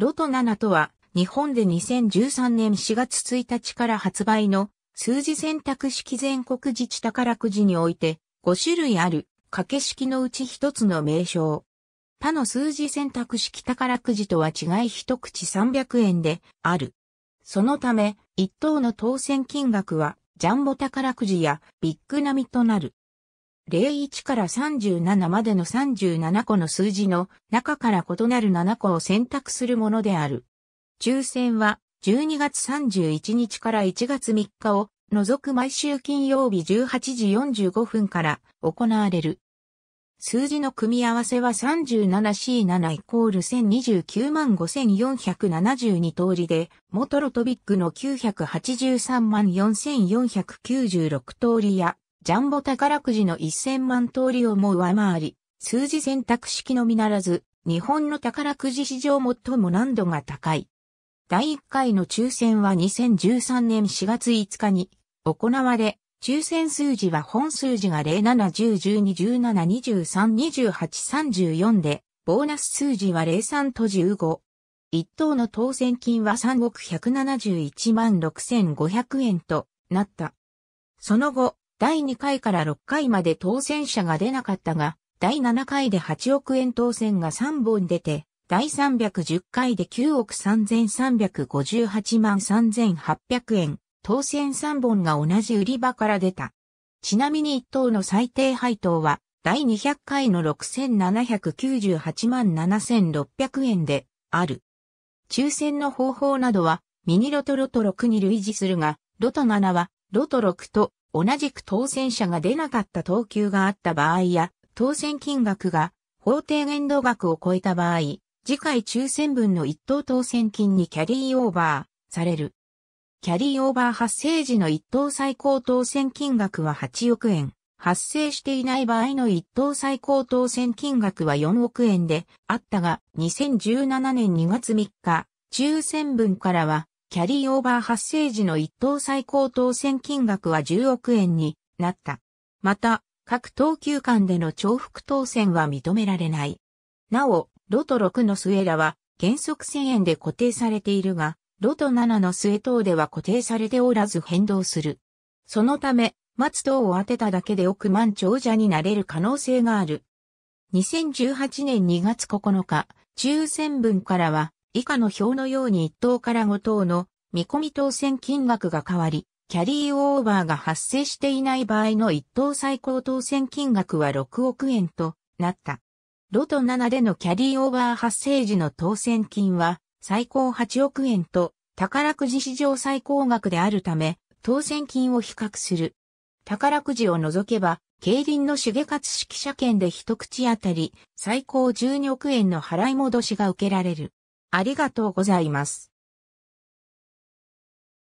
ロト7とは、日本で2013年4月1日から発売の数字選択式全国自治宝くじにおいて5種類ある掛け式のうち1つの名称。他の数字選択式宝くじとは違い一口300円である。そのため、一等の当選金額はジャンボ宝くじやビッグ並みとなる。01から37までの37個の数字の中から異なる7個を選択するものである。抽選は12月31日から1月3日を除く毎週金曜日18時45分から行われる。数字の組み合わせは 37C7 イコール1029万5472通りで、元ロトビックの983万4496通りや、ジャンボ宝くじの1000万通りをも上回り、数字選択式のみならず、日本の宝くじ史上最も難度が高い。第1回の抽選は2013年4月5日に行われ、抽選数字は本数字が07、10、12、17、23、28、34で、ボーナス数字は03と15。1等の当選金は3億171万6500円となった。その後、第2回から6回まで当選者が出なかったが、第7回で8億円当選が3本出て、第310回で9億3358万3800円、当選3本が同じ売り場から出た。ちなみに1等の最低配当は、第200回の6798万7600円で、ある。抽選の方法などは、ミニロトロト6に類似するが、ロト7は、ロト6と同じく当選者が出なかった等級があった場合や、当選金額が法定限度額を超えた場合、次回抽選分の一等当選金にキャリーオーバーされる。キャリーオーバー発生時の一等最高当選金額は8億円。発生していない場合の一等最高当選金額は4億円であったが、2017年2月3日、抽選分からはキャリーオーバー発生時の一等最高当選金額は10億円になった。また、各等級間での重複当選は認められない。なお、ロト6の末らは原則1000円で固定されているが、ロト7の末等では固定されておらず変動する。そのため、松等を当てただけで億万長者になれる可能性がある。2018年2月9日、抽選分からは、以下の表のように1等から5等の見込み当選金額が変わり、キャリーオーバーが発生していない場合の1等最高当選金額は6億円となった。ロト7でのキャリーオーバー発生時の当選金は最高8億円と宝くじ史上最高額であるため当選金を比較する。宝くじを除けば競輪の重勝式車券で一口当たり最高12億円の払い戻しが受けられる。ありがとうございます。